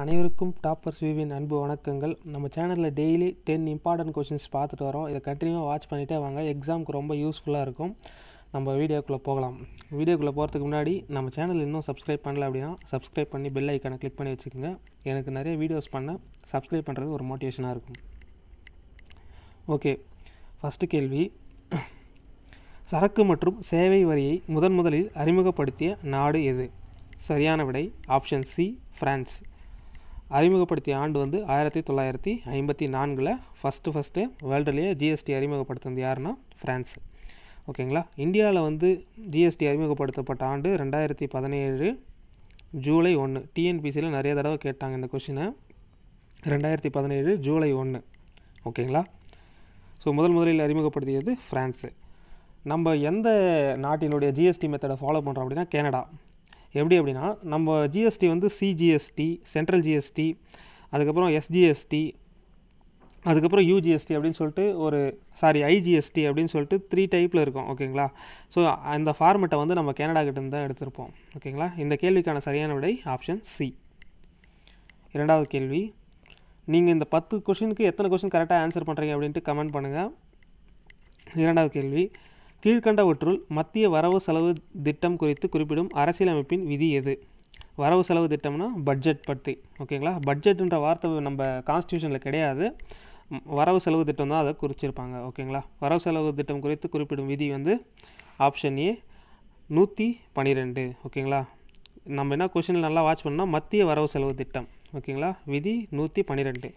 அனைவருக்கும் டாப்பர் சிவிவின் அன்பு வணக்கங்கள் நம்ம சேனலில் டெய்லி டென் இம்பார்ட்டன்ட் கொஷின்ஸ் பார்த்துட்டு வரோம் இதை கண்டினியூவாக வாட்ச் பண்ணிகிட்டே வாங்க எக்ஸாமுக்கு ரொம்ப யூஸ்ஃபுல்லாக இருக்கும் நம்ம வீடியோக்குள்ளே போகலாம் வீடியோக்குள்ளே போகிறதுக்கு முன்னாடி நம்ம சேனல் இன்னும் சப்ஸ்கிரைப் பண்ணல அப்படின்னா சப்ஸ்கிரைப் பண்ணி பெல் ஐக்கானை கிளிக் பண்ணி வச்சுக்கோங்க எனக்கு நிறைய வீடியோஸ் பண்ண சப்ஸ்கிரைப் பண்ணுறது ஒரு மோட்டிவேஷனாக இருக்கும் ஓகே ஃபஸ்ட்டு கேள்வி சரக்கு மற்றும் சேவை வரியை முதன் முதலில் அறிமுகப்படுத்திய நாடு எது சரியான விடை ஆப்ஷன் சி ஃப்ரான்ஸ் அறிமுகப்படுத்திய ஆண்டு வந்து ஆயிரத்தி தொள்ளாயிரத்தி ஐம்பத்தி நான்கில் ஃபஸ்ட்டு ஃபஸ்ட்டு வேர்ல்டுலேயே ஜிஎஸ்டி அறிமுகப்படுத்தினது யாருன்னா ஃப்ரான்ஸ் ஓகேங்களா இந்தியாவில் வந்து ஜிஎஸ்டி அறிமுகப்படுத்தப்பட்ட ஆண்டு ரெண்டாயிரத்தி பதினேழு ஜூலை ஒன்று டிஎன்பிசியில் நிறைய தடவை கேட்டாங்க இந்த கொஷினை ரெண்டாயிரத்தி பதினேழு ஜூலை ஒன்று ஓகேங்களா ஸோ முதல் முதலில் அறிமுகப்படுத்தியது ஃப்ரான்ஸு நம்ம எந்த நாட்டினுடைய ஜிஎஸ்டி மெத்தடை ஃபாலோ பண்ணுறோம் அப்படின்னா கனடா எப்படி அப்படின்னா நம்ம ஜிஎஸ்டி வந்து சிஜிஎஸ்டி சென்ட்ரல் ஜிஎஸ்டி அதுக்கப்புறம் எஸ்ஜிஎஸ்டி அதுக்கப்புறம் யூஜிஎஸ்டி அப்படின்னு சொல்லிட்டு ஒரு சாரி ஐஜிஎஸ்டி அப்படின்னு சொல்லிட்டு த்ரீ டைப்பில் இருக்கும் ஓகேங்களா ஸோ அந்த ஃபார்மெட்டை வந்து நம்ம கேனடா கிட்டேருந்து தான் எடுத்திருப்போம் ஓகேங்களா இந்த கேள்விக்கான சரியான விடை ஆப்ஷன் சி இரண்டாவது கேள்வி நீங்கள் இந்த பத்து கொஷினுக்கு எத்தனை கொஷின் கரெக்டாக ஆன்சர் பண்ணுறீங்க அப்படின்ட்டு கமெண்ட் பண்ணுங்கள் இரண்டாவது கேள்வி கீழ்கண்டவற்றுள் மத்திய வரவு செலவு திட்டம் குறித்து குறிப்பிடும் அரசியலமைப்பின் விதி எது வரவு செலவு திட்டம்னா பட்ஜெட் பற்றி ஓகேங்களா பட்ஜெட்டுன்ற வார்த்தை நம்ம கான்ஸ்டியூஷனில் கிடையாது வரவு செலவு திட்டம் தான் அதை குறிச்சிருப்பாங்க ஓகேங்களா வரவு செலவு திட்டம் குறித்து குறிப்பிடும் விதி வந்து ஆப்ஷன் ஏ நூற்றி பன்னிரெண்டு ஓகேங்களா நம்ம என்ன கொஷினில் நல்லா வாட்ச் பண்ணால் மத்திய வரவு செலவு திட்டம் ஓகேங்களா விதி நூற்றி பன்னிரெண்டு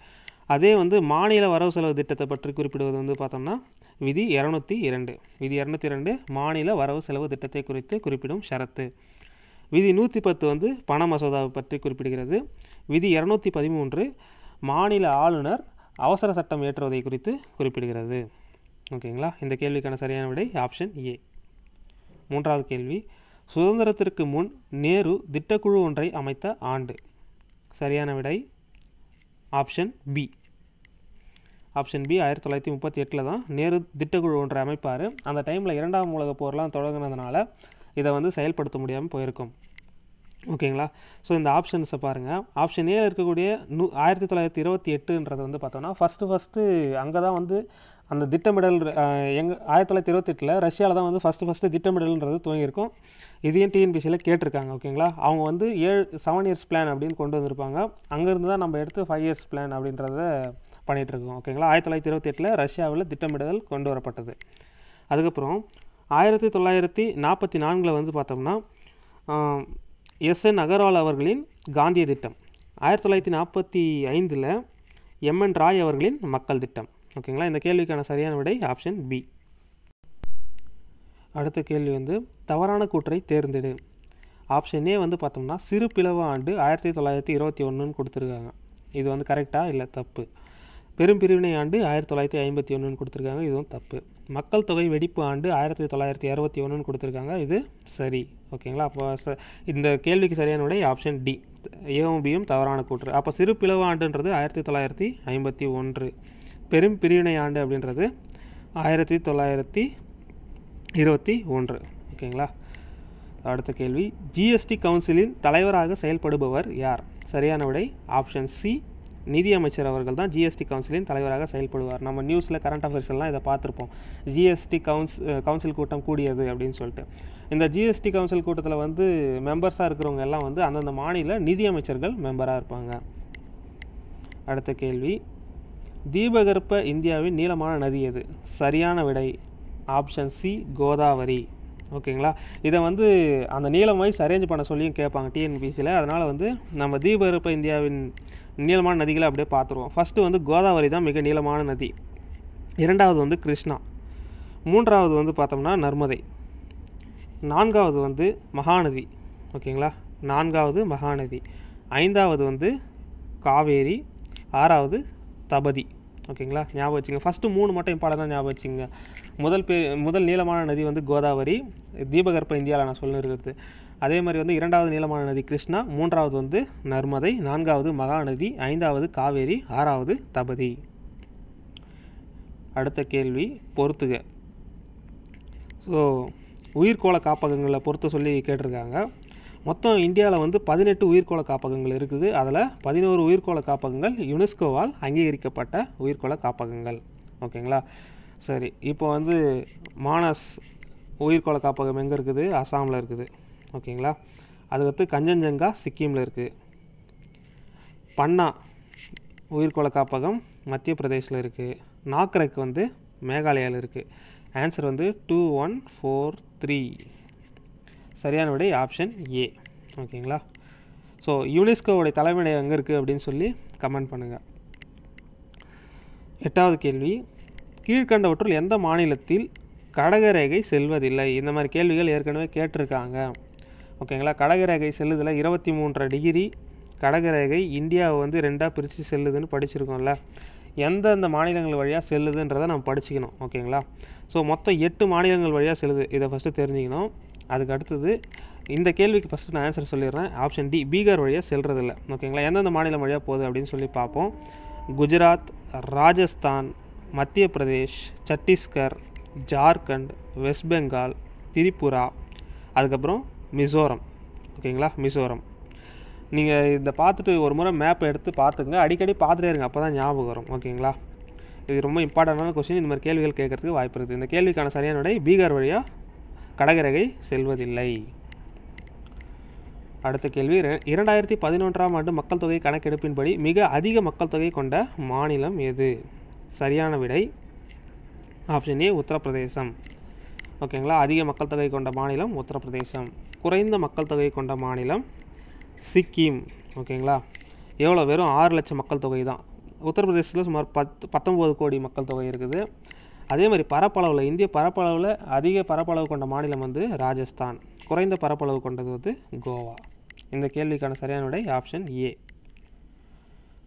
அதே வந்து மாநில வரவு செலவு திட்டத்தை பற்றி குறிப்பிடுவது வந்து பார்த்தோம்னா விதி இரநூத்தி இரண்டு விதி இரநூத்தி இரண்டு மாநில வரவு செலவு திட்டத்தை குறித்து குறிப்பிடும் ஷரத்து விதி நூற்றி பத்து வந்து பண மசோதாவை பற்றி குறிப்பிடுகிறது விதி இரநூத்தி பதிமூன்று மாநில ஆளுநர் அவசர சட்டம் ஏற்றுவதை குறித்து குறிப்பிடுகிறது ஓகேங்களா இந்த கேள்விக்கான சரியான விடை ஆப்ஷன் ஏ மூன்றாவது கேள்வி சுதந்திரத்திற்கு முன் நேரு திட்டக்குழு ஒன்றை அமைத்த ஆண்டு சரியான விடை ஆப்ஷன் பி ஆப்ஷன் பி ஆயிரத்தி தொள்ளாயிரத்தி முப்பத்தி எட்டில் தான் நேரு திட்டக்குழு ஒன்று அமைப்பார் அந்த டைமில் இரண்டாம் உலக போர்லாம் தொடங்கினதுனால இதை வந்து செயல்படுத்த முடியாமல் போயிருக்கும் ஓகேங்களா ஸோ இந்த ஆப்ஷன்ஸை பாருங்கள் ஆப்ஷன் ஏ இருக்கக்கூடிய நூ ஆயிரத்தி தொள்ளாயிரத்தி இருபத்தி எட்டுன்றது வந்து பார்த்தோன்னா ஃபஸ்ட்டு ஃபஸ்ட்டு அங்கே தான் வந்து அந்த திட்டமிடல் எங்கள் ஆயிரத்தி தொள்ளாயிரத்தி இருபத்தெட்டில் ரஷ்யாவில் தான் வந்து ஃபஸ்ட்டு ஃபஸ்ட்டு திட்டமிடல்ன்றது துவங்கியிருக்கும் இதையும் டிஎன்பிசியில் கேட்டிருக்காங்க ஓகேங்களா அவங்க வந்து ஏழு செவன் இயர்ஸ் பிளான் அப்படின்னு கொண்டு வந்திருப்பாங்க அங்கேருந்து தான் நம்ம எடுத்து ஃபைவ் இயர்ஸ் பிளான் அப்படின்றத பண்ணிகிட்ருக்கோம் ஓகேங்களா ஆயிரத்தி தொள்ளாயிரத்தி இருபத்தி எட்டில் ரஷ்யாவில் திட்டமிடுதல் கொண்டு வரப்பட்டது அதுக்கப்புறம் ஆயிரத்தி தொள்ளாயிரத்தி நாற்பத்தி நான்கில் வந்து பார்த்தோம்னா எஸ் என் அகர்வால் அவர்களின் காந்திய திட்டம் ஆயிரத்தி தொள்ளாயிரத்தி நாற்பத்தி ஐந்தில் எம்என் ராய் அவர்களின் மக்கள் திட்டம் ஓகேங்களா இந்த கேள்விக்கான சரியான விடை ஆப்ஷன் பி அடுத்த கேள்வி வந்து தவறான கூற்றை தேர்ந்தெடு ஆப்ஷனே வந்து பார்த்தோம்னா சிறு பிளவு ஆண்டு ஆயிரத்தி தொள்ளாயிரத்தி இருபத்தி ஒன்றுன்னு கொடுத்துருக்காங்க இது வந்து கரெக்டாக இல்லை தப்பு பெரும் பிரிவினை ஆண்டு ஆயிரத்தி தொள்ளாயிரத்தி ஐம்பத்தி ஒன்றுன்னு கொடுத்துருக்காங்க இதுவும் தப்பு மக்கள் தொகை வெடிப்பு ஆண்டு ஆயிரத்தி தொள்ளாயிரத்தி அறுபத்தி ஒன்றுன்னு கொடுத்துருக்காங்க இது சரி ஓகேங்களா அப்போ ச இந்த கேள்விக்கு சரியான விடை ஆப்ஷன் டி ஏவும் பியும் தவறான கூற்று அப்போ சிறு பிளவு ஆண்டுன்றது ஆயிரத்தி தொள்ளாயிரத்தி ஐம்பத்தி ஒன்று பெரும் பிரிவினை ஆண்டு அப்படின்றது ஆயிரத்தி தொள்ளாயிரத்தி இருபத்தி ஒன்று ஓகேங்களா அடுத்த கேள்வி ஜிஎஸ்டி கவுன்சிலின் தலைவராக செயல்படுபவர் யார் சரியான விடை ஆப்ஷன் சி நிதி அமைச்சர் அவர்கள் தான் ஜிஎஸ்டி கவுன்சிலின் தலைவராக செயல்படுவார் நம்ம நியூஸில் கரண்ட் அஃபேர்ஸ்லாம் இதை பார்த்துருப்போம் ஜிஎஸ்டி கவுன்ஸ் கவுன்சில் கூட்டம் கூடியது அப்படின்னு சொல்லிட்டு இந்த ஜிஎஸ்டி கவுன்சில் கூட்டத்தில் வந்து மெம்பர்ஸாக இருக்கிறவங்க எல்லாம் வந்து அந்தந்த மாநில நிதியமைச்சர்கள் மெம்பராக இருப்பாங்க அடுத்த கேள்வி தீபகற்ப இந்தியாவின் நீளமான நதி எது சரியான விடை ஆப்ஷன் சி கோதாவரி ஓகேங்களா இதை வந்து அந்த நீளம் வயசு அரேஞ்ச் பண்ண சொல்லியும் கேட்பாங்க டிஎன்பிசியில் அதனால் வந்து நம்ம தீபகற்ப இந்தியாவின் நீளமான நதிகளை அப்படியே பார்த்துருவோம் ஃபஸ்ட்டு வந்து கோதாவரி தான் மிக நீளமான நதி இரண்டாவது வந்து கிருஷ்ணா மூன்றாவது வந்து பார்த்தோம்னா நர்மதை நான்காவது வந்து மகாநதி ஓகேங்களா நான்காவது மகாநதி ஐந்தாவது வந்து காவேரி ஆறாவது தபதி ஓகேங்களா ஞாபகம் வச்சுங்க ஃபஸ்ட்டு மூணு மட்டும் இம்பார்ட்டனாக ஞாபகம் வச்சுங்க முதல் பே முதல் நீளமான நதி வந்து கோதாவரி தீபகற்ப இந்தியாவில் நான் சொல்லிருக்கிறது அதே மாதிரி வந்து இரண்டாவது நீளமான நதி கிருஷ்ணா மூன்றாவது வந்து நர்மதை நான்காவது மகாநதி ஐந்தாவது காவேரி ஆறாவது தபதி அடுத்த கேள்வி பொறுத்துக ஸோ உயிர்கோள காப்பகங்களை பொறுத்து சொல்லி கேட்டிருக்காங்க மொத்தம் இந்தியாவில் வந்து பதினெட்டு உயிர்கோள காப்பகங்கள் இருக்குது அதில் பதினோரு உயிர்கோள காப்பகங்கள் யுனெஸ்கோவால் அங்கீகரிக்கப்பட்ட உயிர்கோள காப்பகங்கள் ஓகேங்களா சரி இப்போ வந்து மானஸ் உயிர்கோள காப்பகம் எங்கே இருக்குது அசாமில் இருக்குது ஓகேங்களா அதுக்கடுத்து கஞ்சன்ஜங்கா சிக்கிமில் இருக்குது பன்னா உயிர்கோள காப்பகம் மத்திய பிரதேஷில் இருக்குது நாக்ரக் வந்து மேகாலயாவில் இருக்குது ஆன்சர் வந்து டூ ஒன் ஃபோர் த்ரீ சரியான விட ஆப்ஷன் ஏ ஓகேங்களா ஸோ யுனெஸ்கோவுடைய தலைமையிடம் எங்கே இருக்குது அப்படின்னு சொல்லி கமெண்ட் பண்ணுங்கள் எட்டாவது கேள்வி கீழ்கண்டவற்றுள் எந்த மாநிலத்தில் கடகரேகை செல்வதில்லை இந்த மாதிரி கேள்விகள் ஏற்கனவே கேட்டிருக்காங்க ஓகேங்களா கடகரேகை செல்லுதில் இருபத்தி மூன்றரை டிகிரி கடகரேகை இந்தியாவை வந்து ரெண்டாக பிரித்து செல்லுதுன்னு படிச்சிருக்கோம்ல எந்தெந்த மாநிலங்கள் வழியாக செல்லுதுன்றதை நம்ம படிச்சுக்கணும் ஓகேங்களா ஸோ மொத்தம் எட்டு மாநிலங்கள் வழியாக செல்லுது இதை ஃபஸ்ட்டு தெரிஞ்சுக்கணும் அதுக்கு அடுத்தது இந்த கேள்விக்கு ஃபஸ்ட்டு நான் ஆன்சர் சொல்லிடுறேன் ஆப்ஷன் டி பீகார் வழியாக செல்கிறதில்ல ஓகேங்களா எந்தெந்த மாநிலம் வழியாக போகுது அப்படின்னு சொல்லி பார்ப்போம் குஜராத் ராஜஸ்தான் மத்திய பிரதேஷ் சத்தீஸ்கர் ஜார்க்கண்ட் வெஸ்ட் பெங்கால் திரிபுரா அதுக்கப்புறம் மிசோரம் ஓகேங்களா மிசோரம் நீங்கள் இதை பார்த்துட்டு ஒரு முறை மேப்பை எடுத்து பார்த்துங்க அடிக்கடி பார்த்துட்டே இருங்க அப்போ தான் ஞாபகம் வரும் ஓகேங்களா இது ரொம்ப இம்பார்ட்டண்டான கொஸ்டின் இந்த மாதிரி கேள்விகள் கேட்குறதுக்கு வாய்ப்பு இருக்குது இந்த கேள்விக்கான சரியான விடை பீகார் வழியாக கடகரகை செல்வதில்லை அடுத்த கேள்வி இரண்டாயிரத்தி பதினொன்றாம் ஆண்டு மக்கள் தொகை கணக்கெடுப்பின்படி மிக அதிக மக்கள் தொகை கொண்ட மாநிலம் எது சரியான விடை ஆப்ஷன் ஏ உத்தரப்பிரதேசம் ஓகேங்களா அதிக மக்கள் தொகை கொண்ட மாநிலம் உத்தரப்பிரதேசம் குறைந்த மக்கள் தொகை கொண்ட மாநிலம் சிக்கிம் ஓகேங்களா எவ்வளோ வெறும் ஆறு லட்சம் மக்கள் தொகை தான் உத்தரப்பிரதேசத்தில் சுமார் பத்து பத்தொம்போது கோடி மக்கள் தொகை இருக்குது அதே மாதிரி பரப்பளவில் இந்திய பரப்பளவில் அதிக பரப்பளவு கொண்ட மாநிலம் வந்து ராஜஸ்தான் குறைந்த பரப்பளவு கொண்டது வந்து கோவா இந்த கேள்விக்கான சரியான விடை ஆப்ஷன் ஏ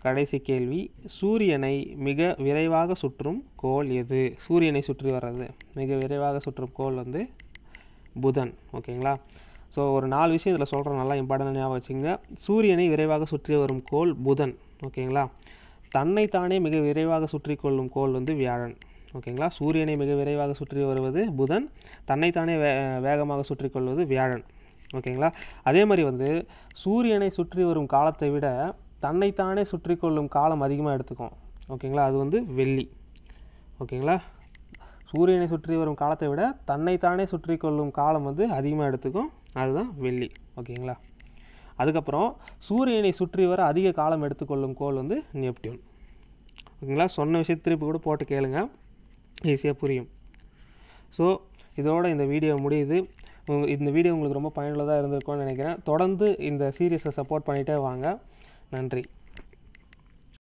கடைசி கேள்வி சூரியனை மிக விரைவாக சுற்றும் கோள் எது சூரியனை சுற்றி வர்றது மிக விரைவாக சுற்றும் கோள் வந்து புதன் ஓகேங்களா ஸோ ஒரு நாலு விஷயம் இதில் சொல்கிற நல்லா இம்பார்ட்டன் ஞாபகம் வச்சுங்க சூரியனை விரைவாக சுற்றி வரும் கோள் புதன் ஓகேங்களா தன்னை தானே மிக விரைவாக சுற்றி கொள்ளும் கோள் வந்து வியாழன் ஓகேங்களா சூரியனை மிக விரைவாக சுற்றி வருவது புதன் தன்னைத்தானே வே வேகமாக சுற்றி கொள்வது வியாழன் ஓகேங்களா அதே மாதிரி வந்து சூரியனை சுற்றி வரும் காலத்தை விட தன்னைத்தானே சுற்றி கொள்ளும் காலம் அதிகமாக எடுத்துக்கும் ஓகேங்களா அது வந்து வெள்ளி ஓகேங்களா சூரியனை சுற்றி வரும் காலத்தை விட தன்னைத்தானே சுற்றி கொள்ளும் காலம் வந்து அதிகமாக எடுத்துக்கும் அதுதான் வெள்ளி ஓகேங்களா அதுக்கப்புறம் சூரியனை சுற்றி வர அதிக காலம் எடுத்துக்கொள்ளும் கோள் வந்து நெப்டியூன் ஓகேங்களா சொன்ன விஷயத்தை திருப்பி கூட போட்டு கேளுங்க ஈஸியாக புரியும் ஸோ இதோட இந்த வீடியோ முடியுது இந்த வீடியோ உங்களுக்கு ரொம்ப பயனுள்ளதாக இருந்திருக்கும்னு நினைக்கிறேன் தொடர்ந்து இந்த சீரியஸை சப்போர்ட் பண்ணிகிட்டே வாங்க நன்றி